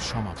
konuşamadı.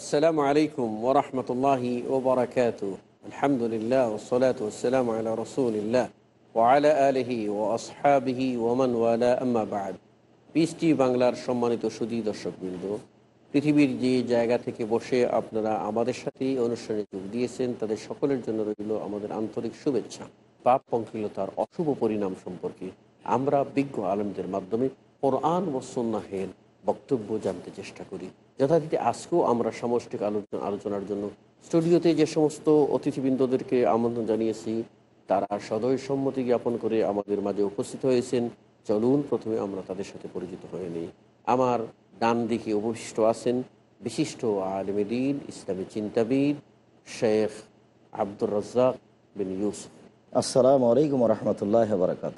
আসসালামু আলাইকুম ওরহমতুল্লাহি ওবরাকাত আলহামদুলিল্লাহ ওসলাত ওসালাম আলা রসুলিল্লাহ আলা আলহি ও আসহাবিহি ওমান ওয়ালা আম্মাবাদ পিস বাংলার সম্মানিত সুদী দর্শকবৃন্দ পৃথিবীর যে জায়গা থেকে বসে আপনারা আমাদের সাথে অনুষ্ঠানে যোগ দিয়েছেন তাদের সকলের জন্য রইল আমাদের আন্তরিক শুভেচ্ছা পাপ পঙ্কিলতার অশুভ পরিণাম সম্পর্কে আমরা বিজ্ঞ আলমদের মাধ্যমে কোরআন ও সন্ন্যাহের বক্তব্য জানতে চেষ্টা করি যথারীতি আজকেও আমরা সমষ্টিক আলোচনা আলোচনার জন্য স্টুডিওতে যে সমস্ত অতিথিবৃন্দদেরকে আমন্ত্রণ জানিয়েছি তারা সদয় সম্মতি জ্ঞাপন করে আমাদের মাঝে উপস্থিত হয়েছেন চলুন প্রথমে আমরা তাদের সাথে পরিচিত হয়ে নিই আমার ডান দিকে অবশিষ্ট আছেন বিশিষ্ট আলমদিন ইসলামী চিন্তাবিদ শেখ আব্দুর রাজ্জাক বিন ইউসুফ আসসালাম আলাইকুম রহমতুল্লাহ বারাকাত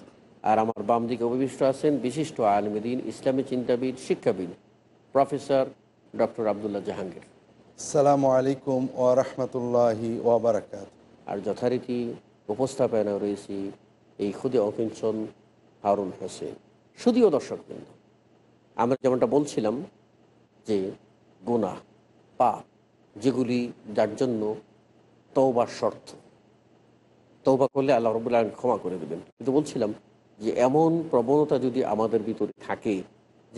আর আমার বাম দিকে অবশিষ্ট আছেন বিশিষ্ট আলমদিন ইসলামী চিন্তাবিদ শিক্ষাবিদ প্রফেসর ডক্টর আবদুল্লাহ জাহাঙ্গীর সালামু আলাইকুম ও রহমতুল্লাহি ওবরাকাত আর যথারীতি উপস্থাপনা রয়েছি এই ক্ষুদে অকিঞ্চন হারুন হোসেন শুধুও দর্শকবৃন্দ আমরা যেমনটা বলছিলাম যে গুণা পা যেগুলি যার জন্য তৌবার শর্ত তৌবা করলে আল্লাহ রবুল্লাহ ক্ষমা করে দেবেন কিন্তু বলছিলাম যে এমন প্রবণতা যদি আমাদের ভিতরে থাকে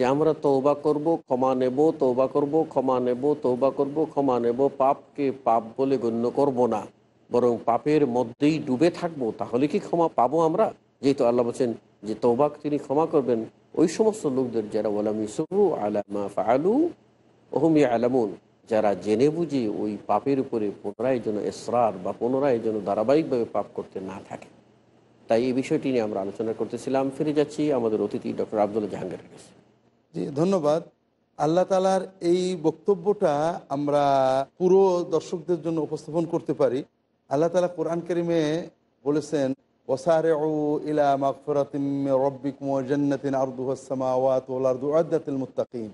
যে আমরা তৌবা করব ক্ষমা নেব তৌবা করব ক্ষমা নেব তৌবা করব ক্ষমা নেব পাপকে পাপ বলে গণ্য করব না বরং পাপের মধ্যেই ডুবে থাকবো তাহলে কি ক্ষমা পাবো আমরা যেহেতু আল্লাহ বলছেন যে তৌবাক তিনি ক্ষমা করবেন ওই সমস্ত লোকদের যারা ওলাম ইসু আলামা ফালু ওহমি আলামুন যারা জেনে বুঝে ওই পাপের উপরে পুনরায় যেন এসরার বা পুনরায় যেন ধারাবাহিকভাবে পাপ করতে না থাকে তাই এই বিষয়টি নিয়ে আমরা আলোচনা করতেছিলাম ফিরে যাচ্ছি আমাদের অতিথি ডক্টর আবদুল্লা জাহাঙ্গীর কাছে জি ধন্যবাদ আল্লাহ তালার এই বক্তব্যটা আমরা পুরো দর্শকদের জন্য উপস্থাপন করতে পারি আল্লাহ তালা কোরআন করিমে বলেছেন ওসারে ও ইলা মাকফরাতিম রব্বিক মোজান্নাতিন আর্দুহাসমাওয়াত ওলার্দু আদাতিল মুত্তাকিম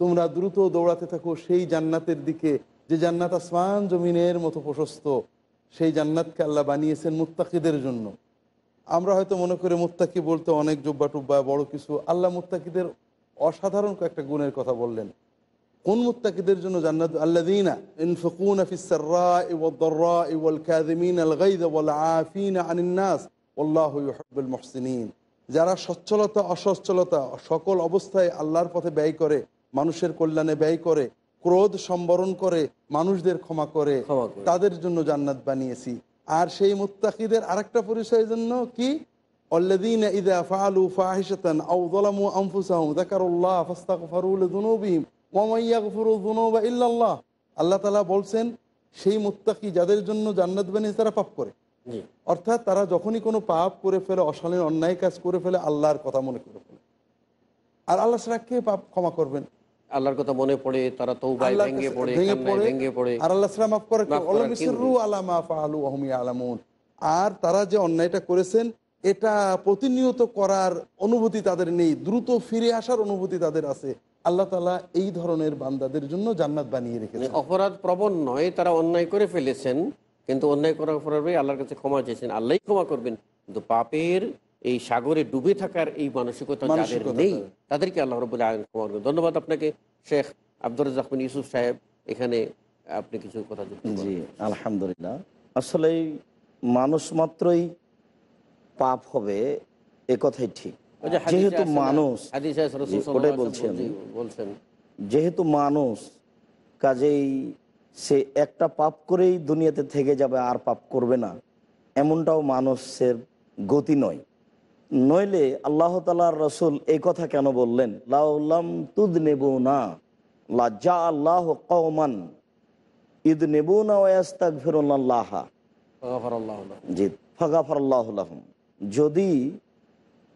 তোমরা দ্রুত দৌড়াতে থাকো সেই জান্নাতের দিকে যে জান্নাত আসমান জমিনের মতো প্রশস্ত সেই জান্নাতকে আল্লাহ বানিয়েছেন মুত্তাকিদের জন্য আমরা হয়তো মনে করি মুত্তাকি বলতে অনেক জোব্বা টুব্বা বড় কিছু আল্লাহ মুত্তাকিদের অসাধারণ কয়েকটা গুণের কথা বললেন কোন মুত্তাকিদের জন্য জান্নাত কাযিমিন আল ওয়াল আফিনা আনিন নাস ইউহিব্বুল মুহসিনিন যারা সচ্ছলতা অসচ্ছলতা সকল অবস্থায় আল্লাহর পথে ব্যয় করে মানুষের কল্যাণে ব্যয় করে ক্রোধ সম্বরণ করে মানুষদের ক্ষমা করে তাদের জন্য জান্নাত বানিয়েছি আর সেই মুত্তাকিদের আরেকটা পরিচয়ের জন্য কি إذا فعلوا فاحشة أو ظلموا أنفسهم ذكروا الله فاستغفروا لذنوبهم ومن يغفر الذنوب إلا الله আল্লাহ তালা বলছেন সেই মুত্তাকি যাদের জন্য জান্নাত তারা পাপ করে অর্থাৎ তারা যখনই কোনো পাপ করে ফেলে অশালীন অন্যায় কাজ করে ফেলে আল্লাহর কথা মনে করে ফেলে আর আল্লাহ সারা কে পাপ ক্ষমা করবেন আল্লাহর কথা মনে পড়ে তারা তো আর আল্লাহ করে আর তারা যে অন্যায়টা করেছেন এটা প্রতিনিয়ত করার অনুভূতি তাদের নেই দ্রুত ফিরে আসার অনুভূতি তাদের আছে আল্লাহ তালা এই ধরনের বান্দাদের জন্য জান্নাত বানিয়ে রেখেছেন মানে অপরাধ প্রবণ নয় তারা অন্যায় করে ফেলেছেন কিন্তু অন্যায় করার পর আল্লাহর কাছে ক্ষমা চেয়েছেন আল্লাহ ক্ষমা করবেন কিন্তু পাপের এই সাগরে ডুবে থাকার এই মানসিকতা নেই তাদেরকে আল্লাহ রবুল্লা ক্ষমা করবেন ধন্যবাদ আপনাকে শেখ আব্দুর রাজাকমিন ইউসুফ সাহেব এখানে আপনি কিছু কথা জি আলহামদুলিল্লাহ আসলে মানুষ মাত্রই পাপ হবে এ কথাই ঠিক যেহেতু মানুষ ওটাই বলছেন যেহেতু মানুষ কাজেই সে একটা পাপ করেই দুনিয়াতে থেকে যাবে আর পাপ করবে না এমনটাও মানুষের গতি নয় নইলে আল্লাহ তালার রসুল এই কথা কেন বললেন লাউলাম তুদ নেব না লাজ্জা আল্লাহ কমান ঈদ নেব না ওয়াস্তাক ফিরুল্লাহ জি ফগাফর আল্লাহ যদি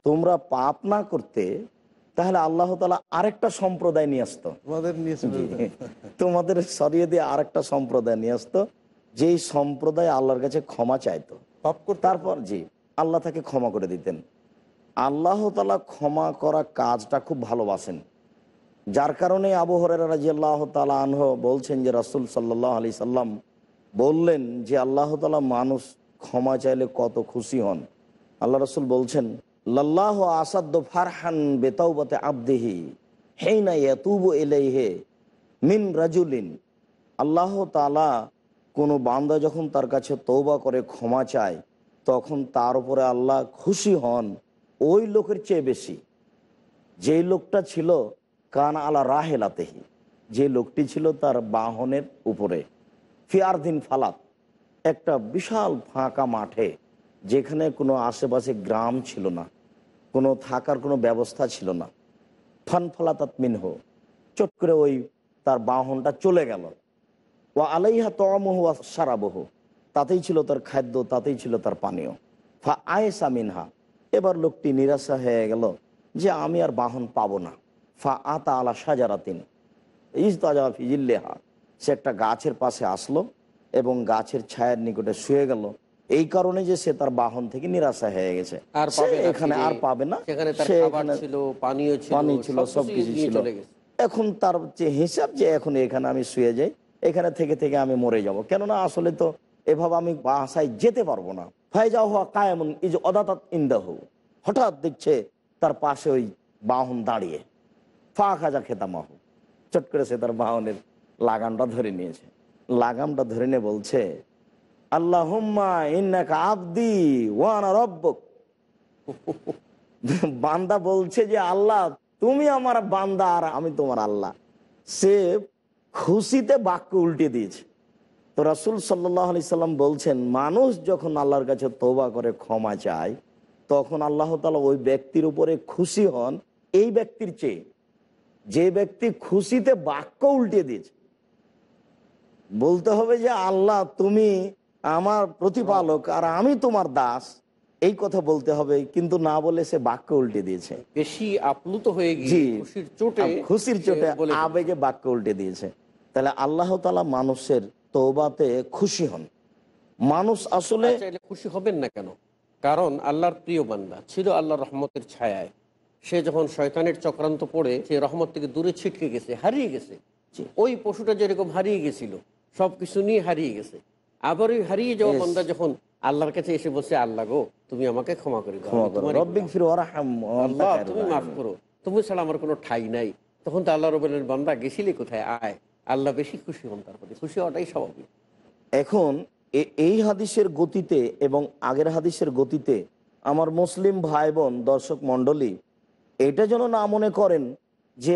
তোমরা পাপ না করতে তাহলে আল্লাহ তালা আরেকটা সম্প্রদায় নিয়ে আসতো তোমাদের সরিয়ে দিয়ে আরেকটা সম্প্রদায় নিয়ে আসতো যেই সম্প্রদায় আল্লাহর কাছে ক্ষমা চাইতো তারপর জি আল্লাহ তাকে ক্ষমা করে দিতেন আল্লাহ তালা ক্ষমা করা কাজটা খুব ভালোবাসেন যার কারণে আবু রাজি আল্লাহ তালা আনহ বলছেন যে রাসুল সাল্লাহ আলি সাল্লাম বললেন যে আল্লাহ তালা মানুষ ক্ষমা চাইলে কত খুশি হন আল্লাহ রসুল বলছেন লাল্লাহ আসাদ্দ ফারহান বেতাউবতে আবদেহি হেইনা ইয়াতুব এলাইহে মিন রাজুলিন আল্লাহ তালা কোনো বান্দা যখন তার কাছে তৌবা করে ক্ষমা চায় তখন তার উপরে আল্লাহ খুশি হন ওই লোকের চেয়ে বেশি যে লোকটা ছিল কান আলা রাহেলাতেহি যে লোকটি ছিল তার বাহনের উপরে ফিয়ার দিন ফালাত একটা বিশাল ফাঁকা মাঠে যেখানে কোনো আশেপাশে গ্রাম ছিল না কোনো থাকার কোনো ব্যবস্থা ছিল না ফানফলা তাতমিন হো চট করে ওই তার বাহনটা চলে গেল ও আলাইহা তমহ সারাবহ তাতেই ছিল তার খাদ্য তাতেই ছিল তার পানীয় ফা আয়েসা মিনহা এবার লোকটি নিরাশা হয়ে গেল যে আমি আর বাহন পাবো না ফা আতা আলা সাজারাতিন ইজতাজা ফিজিল্লেহা সে একটা গাছের পাশে আসলো এবং গাছের ছায়ার নিকটে শুয়ে গেল এই কারণে যে সে তার বাহন থেকে নিরাশা হয়ে গেছে আর এখানে আর পাবে না পানি ছিল সবকিছু ছিল এখন তার যে হিসাব যে এখন এখানে আমি শুয়ে যাই এখানে থেকে থেকে আমি মরে যাব কেননা আসলে তো এভাবে আমি বাসায় যেতে পারবো না ফায়জা হওয়া কায়মন ইজ অদাতাত ইন্দাহ হঠাৎ দেখছে তার পাশে ওই বাহন দাঁড়িয়ে ফা খাজা খেতামাহ চট করে সে তার বাহনের লাগামটা ধরে নিয়েছে লাগামটা ধরে নিয়ে বলছে আল্লাহুম্মা ইন্নাকা আব্দি ওয়ান রব্বক বান্দা বলছে যে আল্লাহ তুমি আমার বান্দা আর আমি তোমার আল্লাহ সে খুশিতে বাক্য উল্টে দিয়েছে তো রাসুল সাল্লাহ আলি সাল্লাম বলছেন মানুষ যখন আল্লাহর কাছে তোবা করে ক্ষমা চায় তখন আল্লাহ তালা ওই ব্যক্তির উপরে খুশি হন এই ব্যক্তির চেয়ে যে ব্যক্তি খুশিতে বাক্য উল্টে দিয়েছে বলতে হবে যে আল্লাহ তুমি আমার প্রতিপালক আর আমি তোমার দাস এই কথা বলতে হবে কিন্তু না বলে সে বাক্য উল্টে দিয়েছে বেশি আপ্লুত হয়ে গিয়ে খুশির চোটে আবেগে বাক্য উল্টে দিয়েছে তাহলে আল্লাহ তালা মানুষের তোবাতে খুশি হন মানুষ আসলে খুশি হবেন না কেন কারণ আল্লাহর প্রিয় বান্দা ছিল আল্লাহ রহমতের ছায়ায় সে যখন শয়তানের চক্রান্ত পড়ে সে রহমত থেকে দূরে ছিটকে গেছে হারিয়ে গেছে ওই পশুটা যেরকম হারিয়ে গেছিল সব কিছু নিয়ে হারিয়ে গেছে আবার ওই হারিয়ে যাওয়া বান্দা যখন আল্লাহর কাছে এসে বসে আল্লাহ গো তুমি আমাকে ক্ষমা করে আল্লাহ তুমি মাফ করো তুমি ছাড়া আমার কোনো ঠাই নাই তখন তো আল্লাহ রবের বান্দা গেছিলে কোথায় আয় আল্লাহ বেশি খুশি হন তার প্রতি খুশি হওয়াটাই স্বাভাবিক এখন এই হাদিসের গতিতে এবং আগের হাদিসের গতিতে আমার মুসলিম ভাই বোন দর্শক মণ্ডলী এটা যেন না মনে করেন যে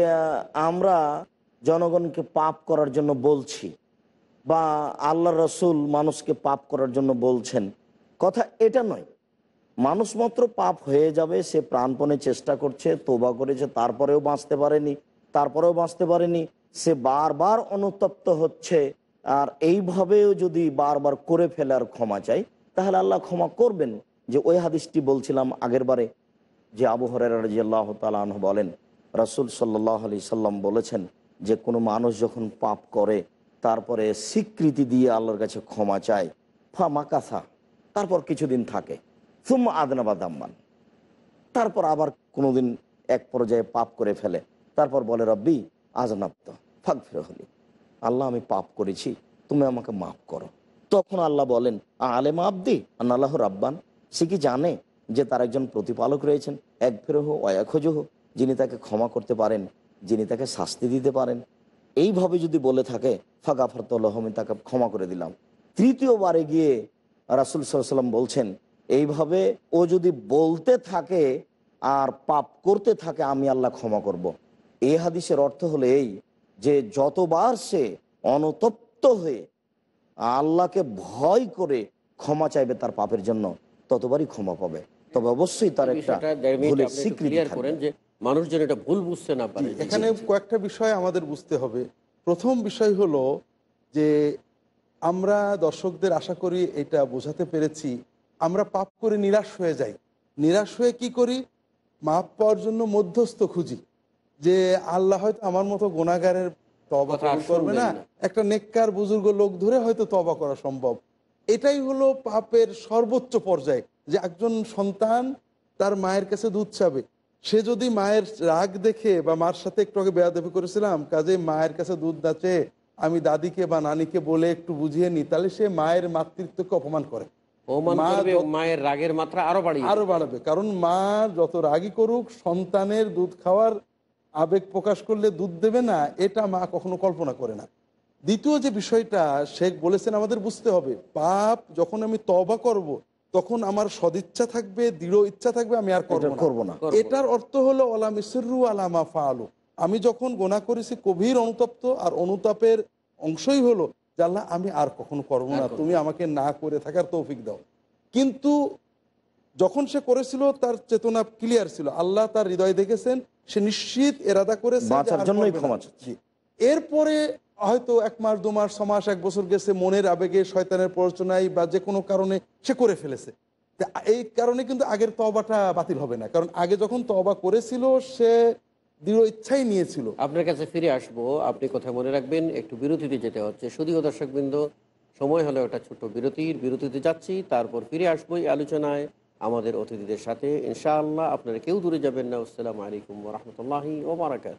আমরা জনগণকে পাপ করার জন্য বলছি বা আল্লাহ রসুল মানুষকে পাপ করার জন্য বলছেন কথা এটা নয় মানুষ মাত্র পাপ হয়ে যাবে সে প্রাণপণে চেষ্টা করছে তোবা করেছে তারপরেও বাঁচতে পারেনি তারপরেও বাঁচতে পারেনি সে বারবার অনুতপ্ত হচ্ছে আর এইভাবেও যদি বারবার করে ফেলার ক্ষমা চাই তাহলে আল্লাহ ক্ষমা করবেন যে ওই হাদিসটি বলছিলাম আগের বারে যে আবু হরাল্লাহ তালাহ বলেন রাসুল সাল্লাহ আলি সাল্লাম বলেছেন যে কোনো মানুষ যখন পাপ করে তারপরে স্বীকৃতি দিয়ে আল্লাহর কাছে ক্ষমা চায় ফামা মাকাসা তারপর কিছুদিন থাকে সুম্মা বা দাম্মান তারপর আবার কোনোদিন এক পর্যায়ে পাপ করে ফেলে তারপর বলে রব্বি আজনাপ্ত ফাঁক ফিরে হলি আল্লাহ আমি পাপ করেছি তুমি আমাকে মাফ করো তখন আল্লাহ বলেন আলেমা আব্দি আল্লাহ রাব্বান সে কি জানে যে তার একজন প্রতিপালক রয়েছেন এক ফেরহ অয়াখজহ যিনি তাকে ক্ষমা করতে পারেন যিনি তাকে শাস্তি দিতে পারেন এইভাবে যদি বলে থাকে ফাঁকা ফারতল্লাহ আমি তাকে ক্ষমা করে দিলাম তৃতীয়বারে গিয়ে রাসুল সাল্লাম বলছেন এইভাবে ও যদি বলতে থাকে আর পাপ করতে থাকে আমি আল্লাহ ক্ষমা করব। এই হাদিসের অর্থ হলো এই যে যতবার সে অনতপ্ত হয়ে আল্লাহকে ভয় করে ক্ষমা চাইবে তার পাপের জন্য ততবারই ক্ষমা পাবে তবে অবশ্যই তার একটা স্বীকৃতি করেন যে মানুষ যেন এটা ভুল বুঝতে না পারে এখানে কয়েকটা বিষয় আমাদের বুঝতে হবে প্রথম বিষয় হলো যে আমরা দর্শকদের আশা করি এটা বোঝাতে পেরেছি আমরা পাপ করে নিরাশ হয়ে যাই নিরাশ হয়ে কি করি মাপ পাওয়ার জন্য মধ্যস্থ খুঁজি যে আল্লাহ হয়তো আমার মতো গোনাগারের তবা করবে না একটা নেককার বুজুর্গ লোক ধরে হয়তো তবা করা সম্ভব এটাই হলো পাপের সর্বোচ্চ পর্যায়ে যে একজন সন্তান তার মায়ের কাছে দুধ চাবে সে যদি মায়ের রাগ দেখে বা মার সাথে একটু আগে বেয়াদেবি করেছিলাম কাজে মায়ের কাছে দুধ দাঁচে আমি দাদিকে বা নানিকে বলে একটু বুঝিয়ে নি তাহলে সে মায়ের মাতৃত্বকে অপমান করে মায়ের রাগের মাত্রা আরো বাড়িয়ে আরো বাড়াবে কারণ মা যত রাগই করুক সন্তানের দুধ খাওয়ার আবেগ প্রকাশ করলে দুধ দেবে না এটা মা কখনো কল্পনা করে না দ্বিতীয় যে বিষয়টা শেখ বলেছেন আমাদের বুঝতে হবে পাপ যখন আমি তবা করব। তখন আমার সদিচ্ছা থাকবে দৃঢ় ইচ্ছা থাকবে আমি আর করবো না এটার অর্থ হলো আলা মিসরু আলামা ফালু আমি যখন গোনা করেছি গভীর অনুতপ্ত আর অনুতাপের অংশই হলো জানলা আমি আর কখনো করবো না তুমি আমাকে না করে থাকার তৌফিক দাও কিন্তু যখন সে করেছিল তার চেতনা ক্লিয়ার ছিল আল্লাহ তার হৃদয় দেখেছেন সে নিশ্চিত এরাদা করেছে এরপরে হয়তো এক মাস দু মাস ছ মাস এক বছর গেছে মনের আবেগে শয়তানের প্ররোচনায় বা যে কোনো কারণে সে করে ফেলেছে এই কারণে কিন্তু আগের তবাটা বাতিল হবে না কারণ আগে যখন তবা করেছিল সে দৃঢ় ইচ্ছাই নিয়েছিল আপনার কাছে ফিরে আসবো আপনি কথা মনে রাখবেন একটু বিরতিতে যেতে হচ্ছে শুধুও দর্শকবৃন্দ সময় হলো একটা ছোট্ট বিরতির বিরতিতে যাচ্ছি তারপর ফিরে আসবো এই আলোচনায় আমাদের অতিথিদের সাথে ইনশাআল্লাহ আপনারা কেউ দূরে যাবেন না আসসালামু আলাইকুম ও ওবরাকাত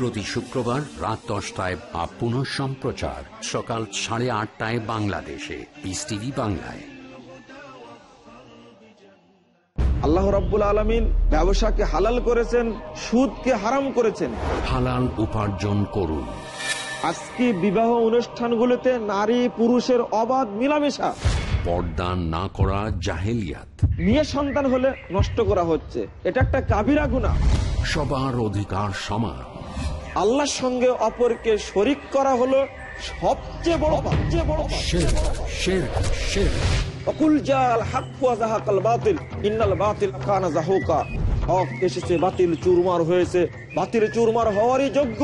প্রতি শুক্রবার রাত দশটায় বা পুনঃ সম্প্রচার সকাল সাড়ে আটটায় বাংলাদেশে পিস টিভি বাংলায় আল্লাহ রাব্বুল আলমিন ব্যবসাকে হালাল করেছেন সুদকে হারাম করেছেন হালাল উপার্জন করুন আজকে বিবাহ অনুষ্ঠানগুলোতে নারী পুরুষের অবাধ মিলামেশা পর্দান না করা জাহেলিয়াত নিয়ে সন্তান হলে নষ্ট করা হচ্ছে এটা একটা কাবিরা গুণা সবার অধিকার সমান আল্লাহর সঙ্গে অপরকে শরিক করা হলো সবচেয়ে বড় সবচেয়ে বড় এসেছে বাতিল চুরমার হয়েছে বাতিল চুরমার হওয়ারই যোগ্য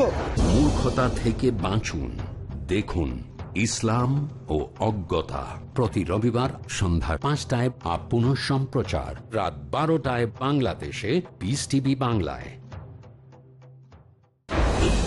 মূর্খতা থেকে বাঁচুন দেখুন ইসলাম ও অজ্ঞতা প্রতি রবিবার সন্ধ্যা পাঁচটায় আপ সম্প্রচার রাত বারোটায় বাংলাদেশে বিস টিভি বাংলায়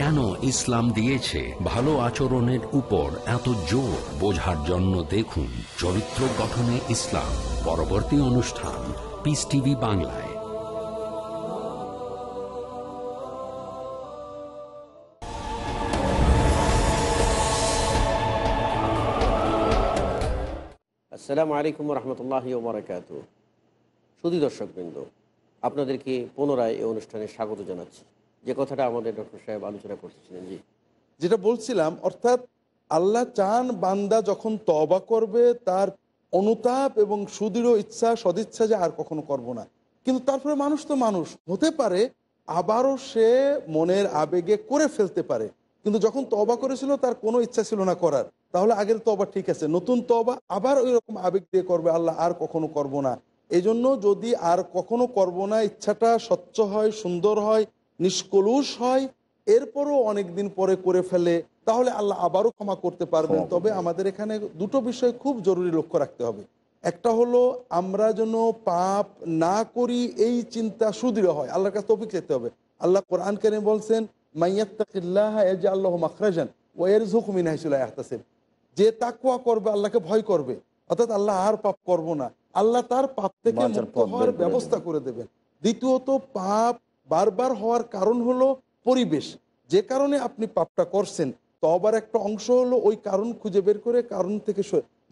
কেন ইসলাম দিয়েছে ভালো আচরণের উপর এত জোর বোঝার জন্য দেখুন চরিত্র গঠনে ইসলাম পরবর্তী অনুষ্ঠান পিস টিভি বাংলায় আসসালামু আলাইকুম রহমতুল্লাহ বরাকাত সুদী দর্শকবৃন্দ আপনাদেরকে পুনরায় এই অনুষ্ঠানে স্বাগত জানাচ্ছি যে কথাটা আমাদের ডক্টর সাহেব আলোচনা করতেছিলেন জি যেটা বলছিলাম অর্থাৎ আল্লাহ চান বান্দা যখন তবা করবে তার অনুতাপ এবং সুদৃঢ় ইচ্ছা সদিচ্ছা যে আর কখনো করব না কিন্তু তারপরে মানুষ তো মানুষ হতে পারে আবারও সে মনের আবেগে করে ফেলতে পারে কিন্তু যখন তবা করেছিল তার কোনো ইচ্ছা ছিল না করার তাহলে আগের তবা ঠিক আছে নতুন তবা আবার ওই রকম আবেগ দিয়ে করবে আল্লাহ আর কখনো করব না এজন্য যদি আর কখনো করব না ইচ্ছাটা স্বচ্ছ হয় সুন্দর হয় নিষ্কলুষ হয় এরপরও অনেক দিন পরে করে ফেলে তাহলে আল্লাহ আবারও ক্ষমা করতে পারবেন তবে আমাদের এখানে দুটো বিষয় খুব জরুরি লক্ষ্য রাখতে হবে একটা হলো আমরা যেন পাপ না করি এই চিন্তা সুদৃঢ় হয় আল্লাহর কাছে তফিক চাইতে হবে আল্লাহ কোরআন কেন বলছেন যে তাকুয়া করবে আল্লাহকে ভয় করবে অর্থাৎ আল্লাহ আর পাপ করব না আল্লাহ তার পাপ থেকে ব্যবস্থা করে দেবেন দ্বিতীয়ত পাপ বারবার হওয়ার কারণ হলো পরিবেশ যে কারণে আপনি পাপটা করছেন আবার একটা অংশ হলো ওই কারণ খুঁজে বের করে কারণ থেকে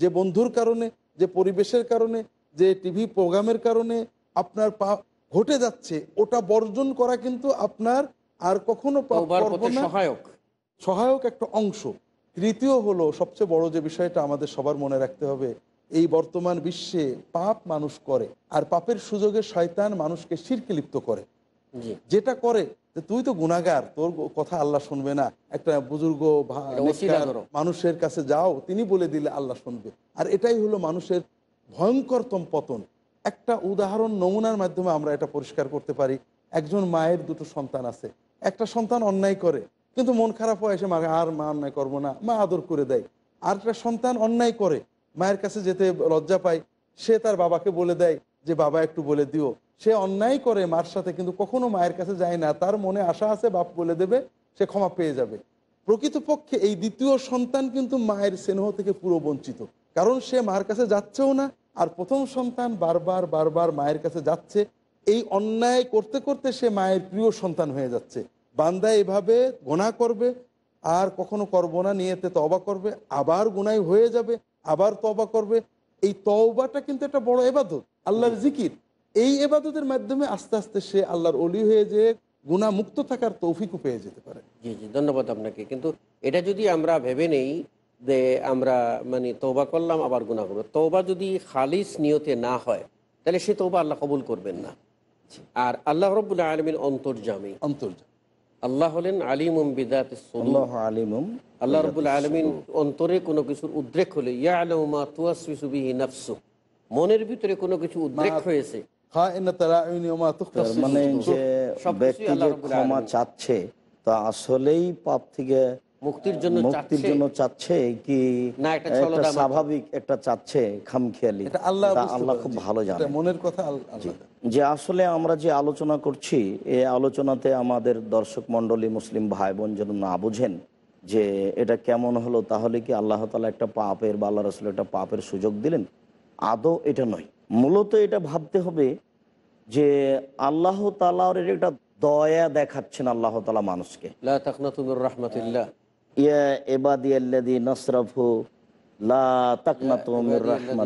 যে বন্ধুর কারণে যে পরিবেশের কারণে যে টিভি প্রোগ্রামের কারণে আপনার পা ঘটে যাচ্ছে ওটা বর্জন করা কিন্তু আপনার আর কখনো সহায়ক সহায়ক একটা অংশ তৃতীয় হলো সবচেয়ে বড় যে বিষয়টা আমাদের সবার মনে রাখতে হবে এই বর্তমান বিশ্বে পাপ মানুষ করে আর পাপের সুযোগে শয়তান মানুষকে শিরকে লিপ্ত করে যেটা করে তুই তো গুণাগার তোর কথা আল্লাহ শুনবে না একটা বুজুর্গ মানুষের কাছে যাও তিনি বলে দিলে আল্লাহ শুনবে আর এটাই হলো মানুষের ভয়ঙ্করতম পতন একটা উদাহরণ নমুনার মাধ্যমে আমরা এটা পরিষ্কার করতে পারি একজন মায়ের দুটো সন্তান আছে একটা সন্তান অন্যায় করে কিন্তু মন খারাপ হয় এসে মা আর মা অন্যায় করবো না মা আদর করে দেয় আর একটা সন্তান অন্যায় করে মায়ের কাছে যেতে লজ্জা পায় সে তার বাবাকে বলে দেয় যে বাবা একটু বলে দিও সে অন্যায় করে মার সাথে কিন্তু কখনো মায়ের কাছে যায় না তার মনে আশা আছে বাপ বলে দেবে সে ক্ষমা পেয়ে যাবে প্রকৃতপক্ষে এই দ্বিতীয় সন্তান কিন্তু মায়ের স্নেহ থেকে পুরো বঞ্চিত কারণ সে মার কাছে যাচ্ছেও না আর প্রথম সন্তান বারবার বারবার মায়ের কাছে যাচ্ছে এই অন্যায় করতে করতে সে মায়ের প্রিয় সন্তান হয়ে যাচ্ছে বান্দা এভাবে গোনা করবে আর কখনো করবো না নিয়েতে তবা করবে আবার গুনাই হয়ে যাবে আবার তবা করবে এই তওবাটা কিন্তু একটা বড় এবাদত আল্লাহর জিকির এই এবাদতের মাধ্যমে আস্তে আস্তে সে আল্লাহর অলি হয়ে যে গুণা মুক্ত থাকার তৌফিকও পেয়ে যেতে পারে জি জি ধন্যবাদ আপনাকে কিন্তু এটা যদি আমরা ভেবে নেই যে আমরা মানে তৌবা করলাম আবার গুণা করবো তৌবা যদি খালিস নিয়তে না হয় তাহলে সে তৌবা আল্লাহ কবুল করবেন না আর আল্লাহ রবুল্লা আলমিন অন্তর্জামী অন্তর্জাম আল্লাহ হলেন আলিম বিদাত আলিমুম আল্লাহ রবুল আলমিন অন্তরে কোনো কিছুর উদ্রেক হলে ইয়া আলমা নফসু মনের ভিতরে কোনো কিছু উদ্রেক হয়েছে মানে যে ব্যক্তি যে ক্ষমা চাচ্ছে তা আসলেই পাপ থেকে মুক্তির জন্য মুক্তির জন্য চাচ্ছে কি একটা স্বাভাবিক একটা চাচ্ছে খামখেয়ালি আল্লাহ খুব ভালো জানে মনের কথা যে আসলে আমরা যে আলোচনা করছি এই আলোচনাতে আমাদের দর্শক মন্ডলী মুসলিম ভাই বোন যেন না বুঝেন যে এটা কেমন হলো তাহলে কি আল্লাহ তালা একটা পাপের বা আল্লাহ রসুল একটা পাপের সুযোগ দিলেন আদৌ এটা নয় মূলত এটা ভাবতে হবে যে আল্লাহ তালার একটা দয়া দেখাচ্ছেন আল্লাহ তালা মানুষকে রহমতুল্লাহ ইয়া এবাদি আল্লাদি নসরফু হে আমার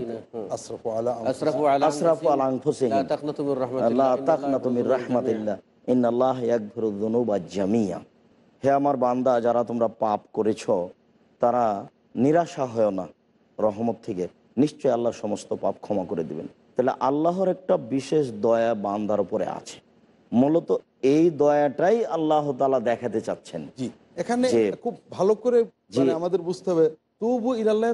বান্দা যারা তোমরা পাপ করেছ তারা নিরাশা হয় না রহমত থেকে নিশ্চয় আল্লাহ সমস্ত পাপ ক্ষমা করে দিবেন তাহলে আল্লাহর একটা বিশেষ দয়া বান্দার উপরে আছে মূলত এই দয়াটাই আল্লাহ তালা দেখাতে চাচ্ছেন জি এখানে খুব ভালো করে মানে আমাদের বুঝতে হবে তবু ইরাল্লাহ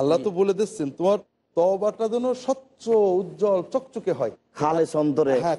আল্লাহ তো বলে দিচ্ছেন তোমার তওবাটা যেন স্বচ্ছ উজ্জ্বল চকচকে হয় খালে সন্তরে হ্যাঁ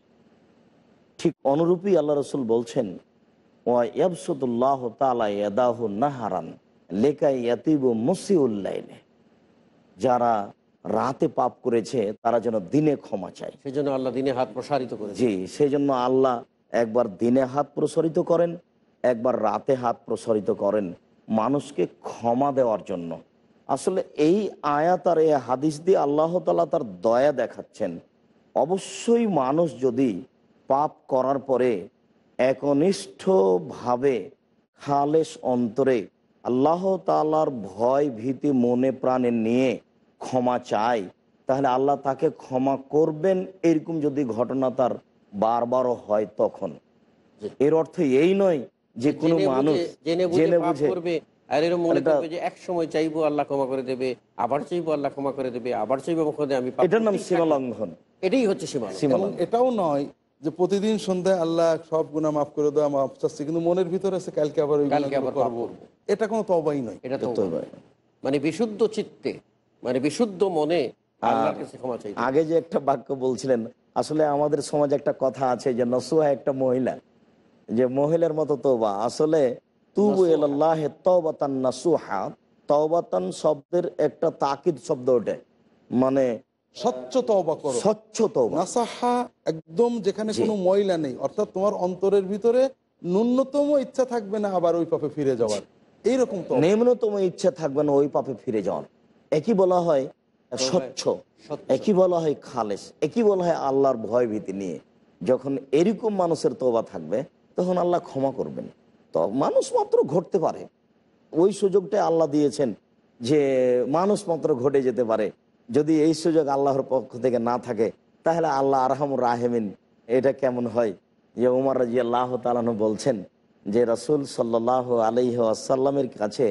ঠিক অনুরূপই আল্লাহ রসুল বলছেন লেকাই যারা রাতে পাপ করেছে তারা যেন দিনে ক্ষমা চায় সেই জন্য আল্লাহ দিনে হাত প্রসারিত করে জি সেই জন্য আল্লাহ একবার দিনে হাত প্রসারিত করেন একবার রাতে হাত প্রসারিত করেন মানুষকে ক্ষমা দেওয়ার জন্য আসলে এই আয়াত আর এই হাদিস দিয়ে আল্লাহ তালা তার দয়া দেখাচ্ছেন অবশ্যই মানুষ যদি পাপ করার পরে একনিষ্ঠভাবে খালেস অন্তরে আল্লাহ তালার ভয় ভীতি মনে প্রাণে নিয়ে ক্ষমা চায় তাহলে আল্লাহ তাকে ক্ষমা করবেন এরকম যদি ঘটনা তার বারবারও হয় তখন এর অর্থ এই নয় যে কোনো মানুষ জেনে বুঝে এটাও নয় যে প্রতিদিন সন্ধ্যায় আল্লাহ সব গুণা মাফ করে দেওয়া মাফ চাচ্ছি কিন্তু মনের ভিতরে আছে কালকে আবার এটা কোনো তবাই নয় এটা তো মানে বিশুদ্ধ চিত্তে মানে বিশুদ্ধ মনে আগে যে একটা বাক্য বলছিলেন আসলে আমাদের সমাজে একটা কথা আছে যে নসুয়া একটা মহিলা যে মহিলার মতো তোবা আসলে তুবু এল্লাহ তবাতান নাসুহা শব্দের একটা তাকিদ শব্দ ওঠে মানে স্বচ্ছ তবা স্বচ্ছ নাসাহা একদম যেখানে কোনো ময়লা নেই অর্থাৎ তোমার অন্তরের ভিতরে ন্যূনতম ইচ্ছা থাকবে না আবার ওই পাপে ফিরে যাওয়ার এইরকম নিম্নতম ইচ্ছা থাকবে না ওই পাপে ফিরে যাওয়ার একই বলা হয় স্বচ্ছ একই বলা হয় খালেস একই বলা হয় আল্লাহর ভয় ভীতি নিয়ে যখন এরকম মানুষের তোবা থাকবে তখন আল্লাহ ক্ষমা করবেন তো মানুষ মাত্র ঘটতে পারে ওই সুযোগটা আল্লাহ দিয়েছেন যে মানুষ মাত্র ঘটে যেতে পারে যদি এই সুযোগ আল্লাহর পক্ষ থেকে না থাকে তাহলে আল্লাহ আরহাম রাহেমিন এটা কেমন হয় যে উমার রাজি আল্লাহ তালু বলছেন যে রসুল সাল্লাহ আলহ আসাল্লামের কাছে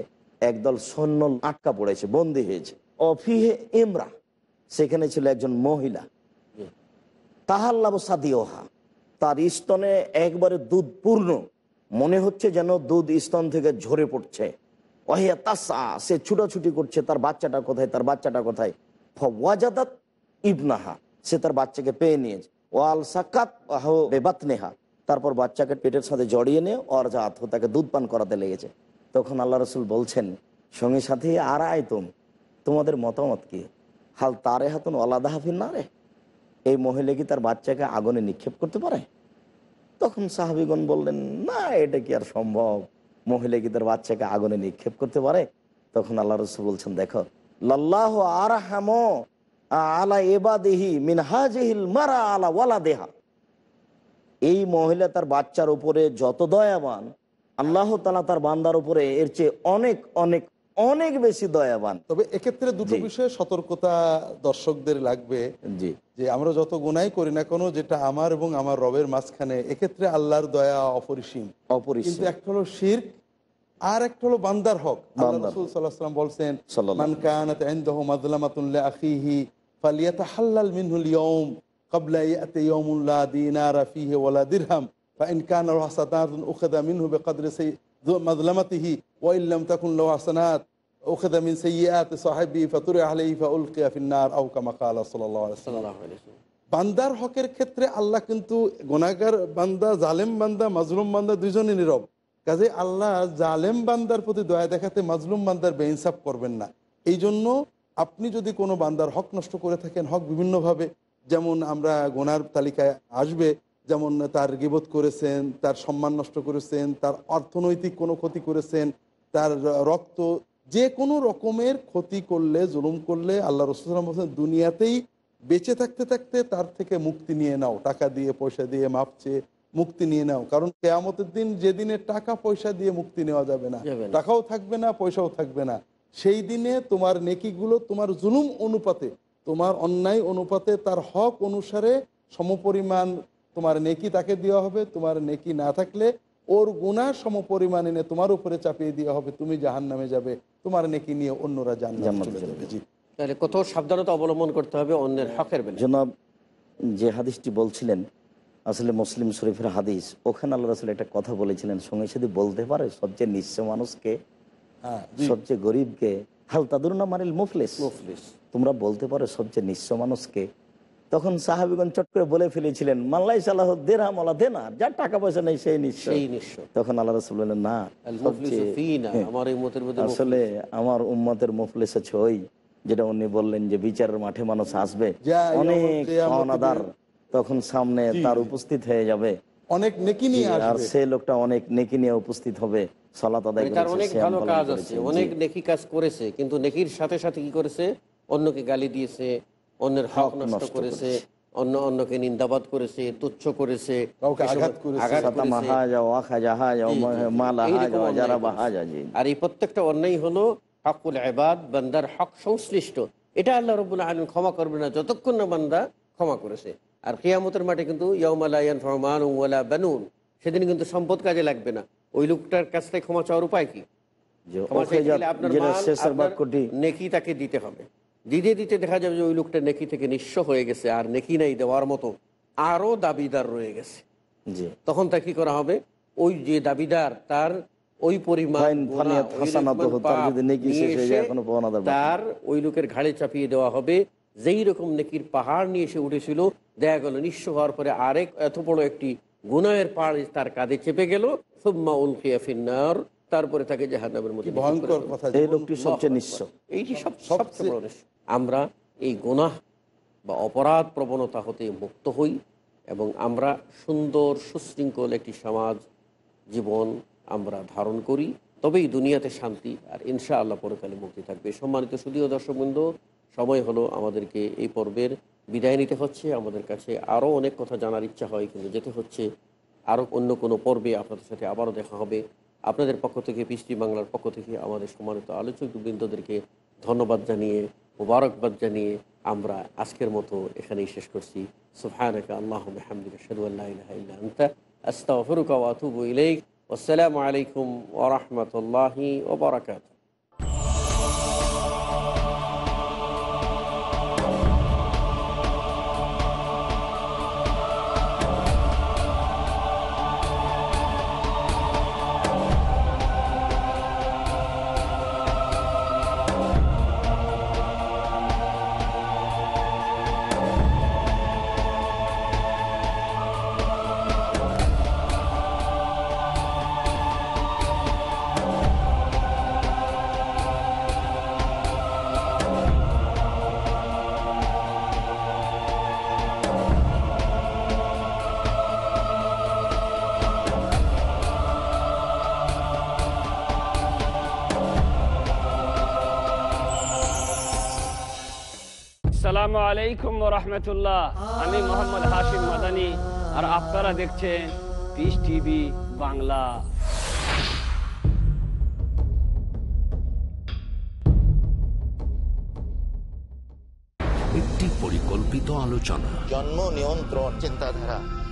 একদল সৈন্য আটকা পড়েছে বন্দী হয়েছে অফিহে ইমরা সেখানে ছিল একজন মহিলা তাহাল্লাব সাদিওহা তার স্তনে একবারে দুধ পূর্ণ মনে হচ্ছে যেন দুধ স্তন থেকে ঝরে পড়ছে অহিয়া তাসা সে ছুটাছুটি করছে তার বাচ্চাটা কোথায় তার বাচ্চাটা কোথায় ফওয়াজাদাত ইবনাহা সে তার বাচ্চাকে পেয়ে নিয়েছে ওয়াল সাকাত নেহা তারপর বাচ্চাকে পেটের সাথে জড়িয়ে নিয়ে ওর জাত তাকে দুধ পান করাতে লেগেছে তখন আল্লাহ রসুল বলছেন সঙ্গে সাথে আর তুম তোমাদের মতামত কি হাল তারে হাতুন ওলাদা হাফিন না রে এই মহিলা কি তার বাচ্চাকে আগুনে নিক্ষেপ করতে পারে তখন সাহাবিগণ বললেন না এটা কি আর সম্ভব মহিলা কি তার বাচ্চাকে আগুনে নিক্ষেপ করতে পারে তখন আল্লাহ রসুল বলছেন দেখো লাল্লাহ আলা এবাদেহি মারা আলা ওয়ালা দেহা এই মহিলা তার বাচ্চার উপরে যত দয়াবান আল্লাহ তালা তার বান্দার উপরে এর চেয়ে অনেক অনেক অনেক বেশি দয়াবান তবে এক্ষেত্রে দুটো বিষয়ে সতর্কতা দর্শকদের লাগবে জি যে আমরা যত গুনাই করি না কোনো যেটা আমার এবং আমার রবের মাঝখানে এক্ষেত্রে আল্লাহর দয়া অপরিসীম অপরিসীম একটা হলো শির্ক আর একটা হলো বান্দার হক বলছেন লা দিনারা ফিহি ওয়ালা দিরহাম فإن كان له حسنات বান্দার হকের ক্ষেত্রে আল্লাহ কিন্তু গোনাগার বান্দা জালেম বান্দা মাজলুম বান্দা দুজনই নীরব কাজে আল্লাহ জালেম বান্দার প্রতি দয়া দেখাতে মাজলুম বান্দার বেইনসাফ করবেন না এই জন্য আপনি যদি কোনো বান্দার হক নষ্ট করে থাকেন হক বিভিন্নভাবে যেমন আমরা গোনার তালিকায় আসবে যেমন তার গিবোধ করেছেন তার সম্মান নষ্ট করেছেন তার অর্থনৈতিক কোনো ক্ষতি করেছেন তার রক্ত যে কোনো রকমের ক্ষতি করলে জুলুম করলে আল্লাহ রসুলাম হোসেন দুনিয়াতেই বেঁচে থাকতে থাকতে তার থেকে মুক্তি নিয়ে নাও টাকা দিয়ে পয়সা দিয়ে মাপছে মুক্তি নিয়ে নাও কারণ কেয়ামতের দিন যেদিনে টাকা পয়সা দিয়ে মুক্তি নেওয়া যাবে না টাকাও থাকবে না পয়সাও থাকবে না সেই দিনে তোমার নেকিগুলো তোমার জুলুম অনুপাতে তোমার অন্যায় অনুপাতে তার হক অনুসারে সমপরিমাণ তোমার নেকি তাকে দেওয়া হবে তোমার নেকি না থাকলে ওর গুণা সমপরিমাণ এনে তোমার উপরে চাপিয়ে দেওয়া হবে তুমি জাহান নামে যাবে তোমার নেকি নিয়ে অন্যরা জান কোথাও সাবধানতা অবলম্বন করতে হবে অন্যের হকের জনাব যে হাদিসটি বলছিলেন আসলে মুসলিম শরীফের হাদিস ওখানে আল্লাহ রাসুল একটা কথা বলেছিলেন সঙ্গে সাথে বলতে পারে সবচেয়ে নিঃস মানুষকে হ্যাঁ, সবচেয়ে গরিবকে হালতাদুর না মারিল মুফলিস মুফলিস তোমরা বলতে পারো সবচেয়ে নিঃস মানুষকে তখন সাহাবিগঞ্জ চট করে বলে ফেলেছিলেন মাল্লাই সালাহ দেরাম মালা দেনা যার টাকা পয়সা নেই সেই নিঃস তখন আল্লাহ রসুল বললেন না হ্যাঁ, আসলে আমার উম্মতের মুফলিস আছে ওই যেটা উনি বললেন যে বিচারের মাঠে মানুষ আসবে অনেক অনাদার তখন সামনে তার উপস্থিত হয়ে যাবে অনেক নেকি নিয়ে আর সে লোকটা অনেক নেকি নিয়ে উপস্থিত হবে সালাত আদায় মানে করেছে অনেক ভালো কাজ আছে অনেক নেকি কাজ করেছে কিন্তু নেকির সাথে সাথে কি করেছে অন্যকে গালি দিয়েছে অন্যের হক নষ্ট করেছে অন্য অন্যকে নিন্দাবাদ করেছে তুচ্ছ করেছে আর এই প্রত্যেকটা অন্যায় হলো হকুল আবাদ বান্দার হক সংশ্লিষ্ট এটা আল্লাহ রবুল্লাহ আলম ক্ষমা করবে না যতক্ষণ না বান্দা ক্ষমা করেছে আর কেয়ামতের মাঠে কিন্তু বানুন সেদিন কিন্তু সম্পদ কাজে লাগবে না ওই লোকটার কাছ থেকে ক্ষমা চাওয়ার উপায় কি নেকি তাকে দিতে হবে দিতে দিতে দেখা যাবে যে ওই লোকটা নেকি থেকে নিঃস্ব হয়ে গেছে আর নেকি নাই দেওয়ার মতো আরো দাবিদার রয়ে গেছে তখন তা কি করা হবে ওই যে দাবিদার তার ওই পরিমাণ তার ওই লোকের ঘাড়ে চাপিয়ে দেওয়া হবে যেই রকম নেকির পাহাড় নিয়ে এসে উঠেছিল দেখা গেল নিঃস্ব হওয়ার পরে আরেক এত বড় একটি গুনায়ের পাড় তার কাঁধে চেপে গেল সুম্মা তারপরে তাকে জাহান্নামের মধ্যে ভয়ঙ্কর কথা এই সবচেয়ে বড় আমরা এই গুনাহ বা অপরাধ প্রবণতা হতে মুক্ত হই এবং আমরা সুন্দর সুশৃঙ্খল একটি সমাজ জীবন আমরা ধারণ করি তবেই দুনিয়াতে শান্তি আর ইনশা আল্লাহ পরকালে মুক্তি থাকবে সম্মানিত সুদীয় দর্শকবৃন্দ সময় হলো আমাদেরকে এই পর্বের বিদায় নিতে হচ্ছে আমাদের কাছে আরও অনেক কথা জানার ইচ্ছা হয় কিন্তু যেতে হচ্ছে আরও অন্য কোনো পর্বে আপনাদের সাথে আবারও দেখা হবে আপনাদের পক্ষ থেকে পৃষ্টি বাংলার পক্ষ থেকে আমাদের সম্মানিত আলোচকবৃন্দদেরকে ধন্যবাদ জানিয়ে মুবারকবাদ জানিয়ে আমরা আজকের মতো এখানেই শেষ করছি সুফায়নাকা আল্লাহ আসসালামু আলাইকুম ওরহমতুল্লাহি ওবরাকাতু আলাইকুম রহমতুল্লাহ আমি মোহাম্মদ হাশিম মাদানি আর আপনারা দেখছেন পিস টিভি বাংলা একটি পরিকল্পিত আলোচনা জন্ম নিয়ন্ত্রণ চিন্তাধারা